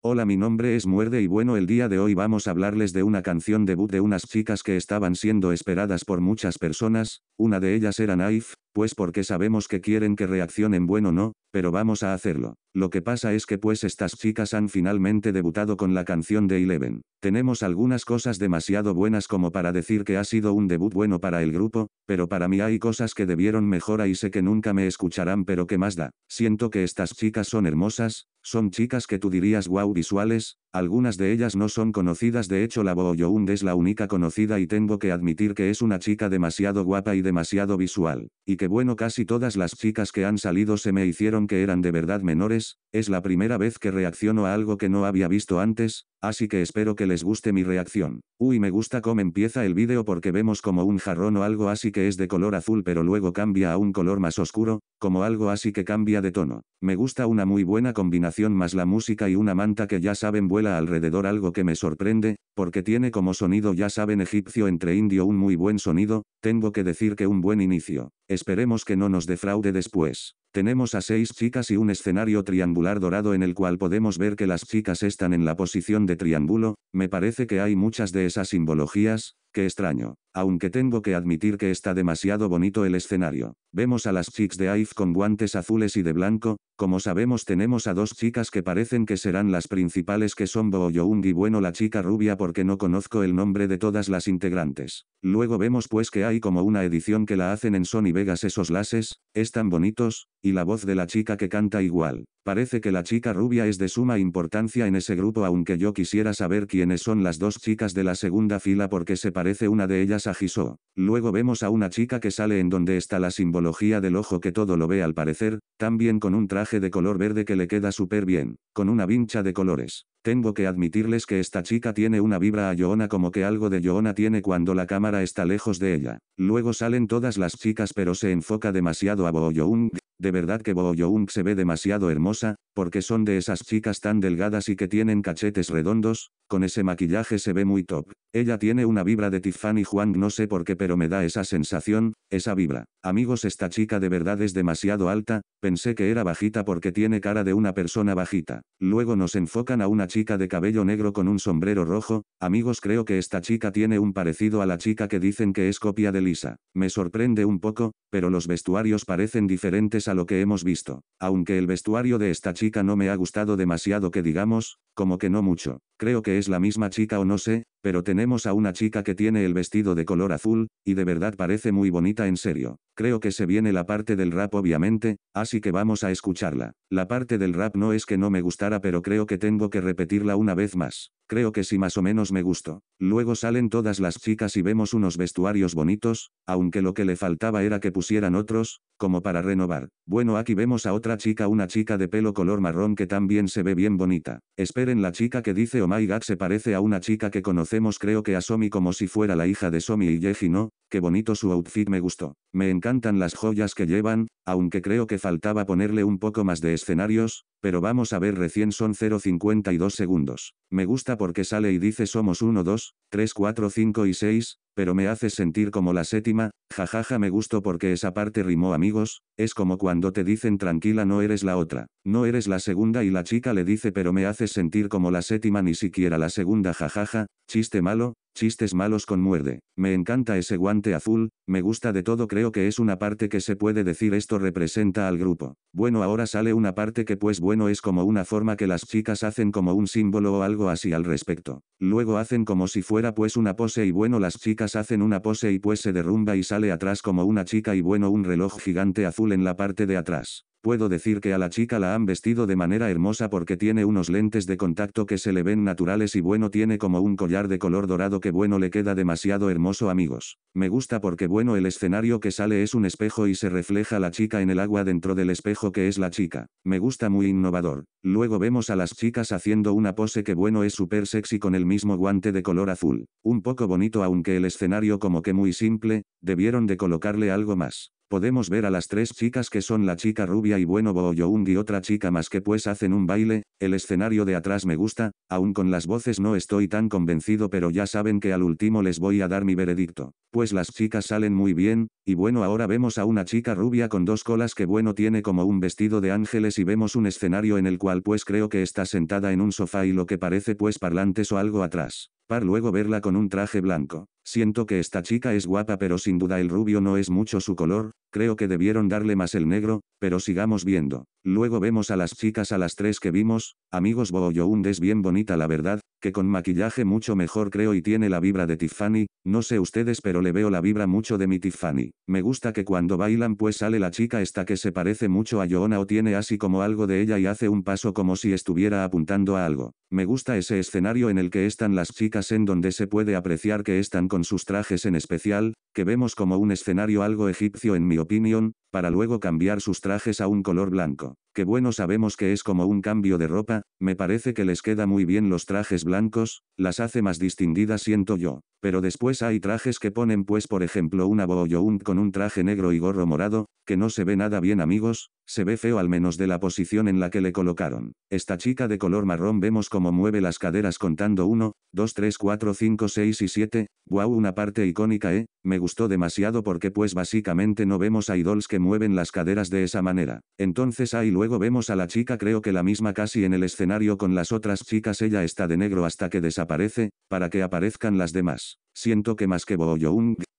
Hola mi nombre es Muerde y bueno el día de hoy vamos a hablarles de una canción debut de unas chicas que estaban siendo esperadas por muchas personas, una de ellas era Naif, pues porque sabemos que quieren que reaccionen bueno no, pero vamos a hacerlo. Lo que pasa es que pues estas chicas han finalmente debutado con la canción de Eleven. Tenemos algunas cosas demasiado buenas como para decir que ha sido un debut bueno para el grupo, pero para mí hay cosas que debieron mejora y sé que nunca me escucharán pero qué más da. Siento que estas chicas son hermosas, son chicas que tú dirías wow visuales, algunas de ellas no son conocidas de hecho la Bo es la única conocida y tengo que admitir que es una chica demasiado guapa y demasiado visual, y que bueno casi todas las chicas que han salido se me hicieron que eran de verdad menores, es la primera vez que reacciono a algo que no había visto antes, así que espero que les guste mi reacción. Uy me gusta cómo empieza el vídeo porque vemos como un jarrón o algo así que es de color azul pero luego cambia a un color más oscuro, como algo así que cambia de tono. Me gusta una muy buena combinación más la música y una manta que ya saben vuela alrededor algo que me sorprende, porque tiene como sonido ya saben egipcio entre indio un muy buen sonido, tengo que decir que un buen inicio. Esperemos que no nos defraude después. Tenemos a seis chicas y un escenario triangular dorado en el cual podemos ver que las chicas están en la posición de triángulo, me parece que hay muchas de esas simbologías, qué extraño aunque tengo que admitir que está demasiado bonito el escenario. Vemos a las chicas de IVE con guantes azules y de blanco, como sabemos tenemos a dos chicas que parecen que serán las principales que son Bo y bueno la chica rubia porque no conozco el nombre de todas las integrantes. Luego vemos pues que hay como una edición que la hacen en Sony Vegas esos lases, están bonitos, y la voz de la chica que canta igual. Parece que la chica rubia es de suma importancia en ese grupo aunque yo quisiera saber quiénes son las dos chicas de la segunda fila porque se parece una de ellas a Luego vemos a una chica que sale en donde está la simbología del ojo que todo lo ve al parecer, también con un traje de color verde que le queda súper bien, con una vincha de colores. Tengo que admitirles que esta chica tiene una vibra a Yoona como que algo de Yoona tiene cuando la cámara está lejos de ella. Luego salen todas las chicas pero se enfoca demasiado a Bo Young, de verdad que Bo Young se ve demasiado hermosa, porque son de esas chicas tan delgadas y que tienen cachetes redondos, con ese maquillaje se ve muy top. Ella tiene una vibra de Tiffany Juan no sé por qué pero me da esa sensación, esa vibra. Amigos esta chica de verdad es demasiado alta, pensé que era bajita porque tiene cara de una persona bajita. Luego nos enfocan a una chica de cabello negro con un sombrero rojo, amigos creo que esta chica tiene un parecido a la chica que dicen que es copia de Lisa. Me sorprende un poco, pero los vestuarios parecen diferentes a lo que hemos visto. Aunque el vestuario de esta chica no me ha gustado demasiado que digamos, como que no mucho. Creo que es la misma chica o no sé, pero tenemos a una chica que tiene el vestido de color azul, y de verdad parece muy bonita en serio. Creo que se viene la parte del rap obviamente, así que vamos a escucharla. La parte del rap no es que no me gustara pero creo que tengo que repetirla una vez más. Creo que sí más o menos me gustó. Luego salen todas las chicas y vemos unos vestuarios bonitos, aunque lo que le faltaba era que pusieran otros, como para renovar. Bueno aquí vemos a otra chica, una chica de pelo color marrón que también se ve bien bonita. Esperen la chica que dice oh my god se parece a una chica que conocemos creo que a Somi como si fuera la hija de Somi y Yeji no, qué bonito su outfit me gustó. Me encantan las joyas que llevan, aunque creo que faltaba ponerle un poco más de escenarios, pero vamos a ver recién son 0.52 segundos. Me gusta porque sale y dice somos 1, 2, 3, 4, 5 y 6, pero me hace sentir como la séptima, jajaja me gustó porque esa parte rimó amigos, es como cuando te dicen tranquila no eres la otra, no eres la segunda y la chica le dice pero me haces sentir como la séptima ni siquiera la segunda jajaja, chiste malo, chistes malos con muerde, me encanta ese guante azul, me gusta de todo creo que es una parte que se puede decir esto representa al grupo. Bueno ahora sale una parte que pues bueno es como una forma que las chicas hacen como un símbolo o algo así al respecto. Luego hacen como si fuera pues una pose y bueno las chicas hacen una pose y pues se derrumba y sale atrás como una chica y bueno un reloj gigante azul en la parte de atrás. Puedo decir que a la chica la han vestido de manera hermosa porque tiene unos lentes de contacto que se le ven naturales y bueno tiene como un collar de color dorado que bueno le queda demasiado hermoso amigos. Me gusta porque bueno el escenario que sale es un espejo y se refleja la chica en el agua dentro del espejo que es la chica. Me gusta muy innovador. Luego vemos a las chicas haciendo una pose que bueno es súper sexy con el mismo guante de color azul. Un poco bonito aunque el escenario como que muy simple, debieron de colocarle algo más. Podemos ver a las tres chicas que son la chica rubia y bueno yo y otra chica más que pues hacen un baile, el escenario de atrás me gusta, aún con las voces no estoy tan convencido pero ya saben que al último les voy a dar mi veredicto. Pues las chicas salen muy bien, y bueno ahora vemos a una chica rubia con dos colas que bueno tiene como un vestido de ángeles y vemos un escenario en el cual pues creo que está sentada en un sofá y lo que parece pues parlantes o algo atrás. Par luego verla con un traje blanco. Siento que esta chica es guapa pero sin duda el rubio no es mucho su color, creo que debieron darle más el negro, pero sigamos viendo. Luego vemos a las chicas a las tres que vimos, amigos un es bien bonita la verdad, que con maquillaje mucho mejor creo y tiene la vibra de Tiffany, no sé ustedes pero le veo la vibra mucho de mi Tiffany. Me gusta que cuando bailan pues sale la chica esta que se parece mucho a Yoona o tiene así como algo de ella y hace un paso como si estuviera apuntando a algo. Me gusta ese escenario en el que están las chicas en donde se puede apreciar que están con sus trajes en especial, que vemos como un escenario algo egipcio en mi opinión, para luego cambiar sus trajes a un color blanco bueno sabemos que es como un cambio de ropa, me parece que les queda muy bien los trajes blancos, las hace más distinguidas siento yo. Pero después hay trajes que ponen pues por ejemplo una un con un traje negro y gorro morado, que no se ve nada bien amigos, se ve feo al menos de la posición en la que le colocaron. Esta chica de color marrón vemos cómo mueve las caderas contando 1, 2, 3, 4, 5, 6 y 7, wow una parte icónica eh, me gustó demasiado porque pues básicamente no vemos a idols que mueven las caderas de esa manera. Entonces hay luego Luego vemos a la chica creo que la misma casi en el escenario con las otras chicas ella está de negro hasta que desaparece, para que aparezcan las demás. Siento que más que Bo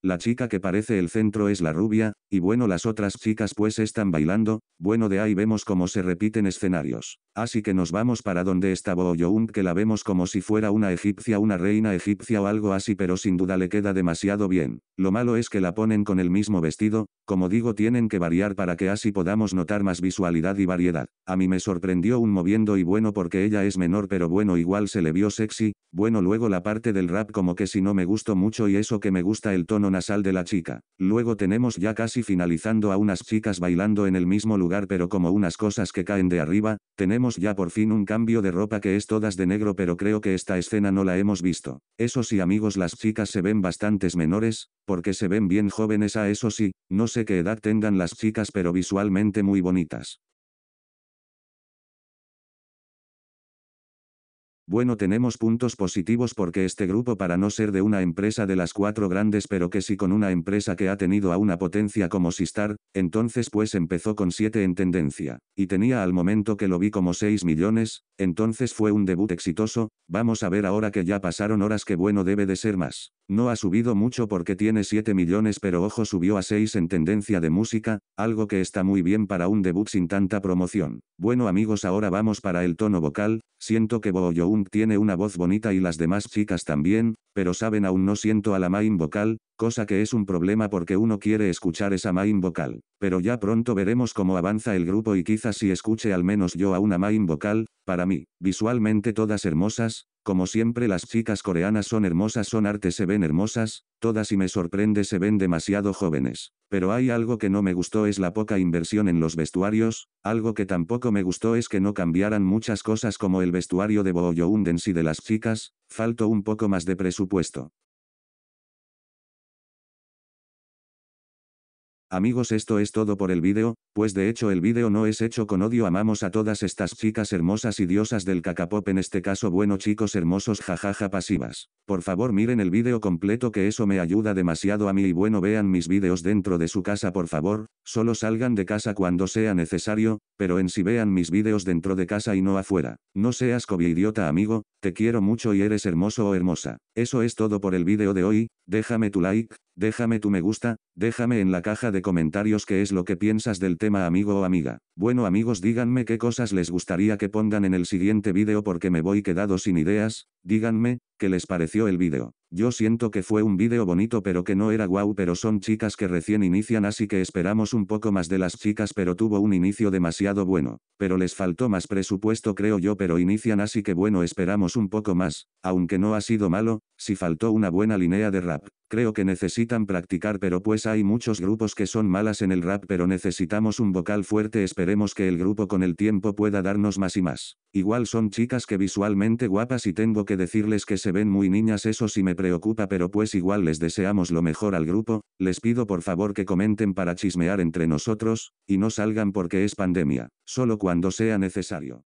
la chica que parece el centro es la rubia, y bueno las otras chicas pues están bailando, bueno de ahí vemos cómo se repiten escenarios. Así que nos vamos para donde está Bo que la vemos como si fuera una egipcia, una reina egipcia o algo así pero sin duda le queda demasiado bien. Lo malo es que la ponen con el mismo vestido, como digo tienen que variar para que así podamos notar más visualidad y variedad. A mí me sorprendió un moviendo y bueno porque ella es menor pero bueno igual se le vio sexy, bueno luego la parte del rap como que si no me gusta mucho y eso que me gusta el tono nasal de la chica. Luego tenemos ya casi finalizando a unas chicas bailando en el mismo lugar pero como unas cosas que caen de arriba, tenemos ya por fin un cambio de ropa que es todas de negro pero creo que esta escena no la hemos visto. Eso sí amigos las chicas se ven bastantes menores, porque se ven bien jóvenes a eso sí, no sé qué edad tengan las chicas pero visualmente muy bonitas. Bueno tenemos puntos positivos porque este grupo para no ser de una empresa de las cuatro grandes pero que sí con una empresa que ha tenido a una potencia como Sistar, entonces pues empezó con 7 en tendencia, y tenía al momento que lo vi como 6 millones, entonces fue un debut exitoso, vamos a ver ahora que ya pasaron horas que bueno debe de ser más. No ha subido mucho porque tiene 7 millones pero ojo subió a 6 en tendencia de música, algo que está muy bien para un debut sin tanta promoción. Bueno amigos ahora vamos para el tono vocal, siento que un tiene una voz bonita y las demás chicas también, pero saben aún no siento a la main vocal, cosa que es un problema porque uno quiere escuchar esa main vocal. Pero ya pronto veremos cómo avanza el grupo y quizás si escuche al menos yo a una main vocal, para mí, visualmente todas hermosas, como siempre las chicas coreanas son hermosas, son arte, se ven hermosas, Todas y me sorprende se ven demasiado jóvenes. Pero hay algo que no me gustó es la poca inversión en los vestuarios, algo que tampoco me gustó es que no cambiaran muchas cosas como el vestuario de Boyo Undens y de las chicas, faltó un poco más de presupuesto. Amigos esto es todo por el vídeo, pues de hecho el vídeo no es hecho con odio amamos a todas estas chicas hermosas y diosas del cacapop en este caso bueno chicos hermosos jajaja pasivas. Por favor miren el vídeo completo que eso me ayuda demasiado a mí y bueno vean mis vídeos dentro de su casa por favor, solo salgan de casa cuando sea necesario, pero en si vean mis vídeos dentro de casa y no afuera. No seas idiota amigo, te quiero mucho y eres hermoso o hermosa. Eso es todo por el vídeo de hoy, déjame tu like, déjame tu me gusta, Déjame en la caja de comentarios qué es lo que piensas del tema amigo o amiga. Bueno amigos díganme qué cosas les gustaría que pongan en el siguiente vídeo porque me voy quedado sin ideas, díganme, qué les pareció el vídeo. Yo siento que fue un vídeo bonito pero que no era guau pero son chicas que recién inician así que esperamos un poco más de las chicas pero tuvo un inicio demasiado bueno, pero les faltó más presupuesto creo yo pero inician así que bueno esperamos un poco más, aunque no ha sido malo, si faltó una buena línea de rap, creo que necesitan practicar pero pues hay muchos grupos que son malas en el rap pero necesitamos un vocal fuerte esperemos que el grupo con el tiempo pueda darnos más y más. Igual son chicas que visualmente guapas y tengo que decirles que se ven muy niñas eso sí me preocupa pero pues igual les deseamos lo mejor al grupo, les pido por favor que comenten para chismear entre nosotros, y no salgan porque es pandemia, solo cuando sea necesario.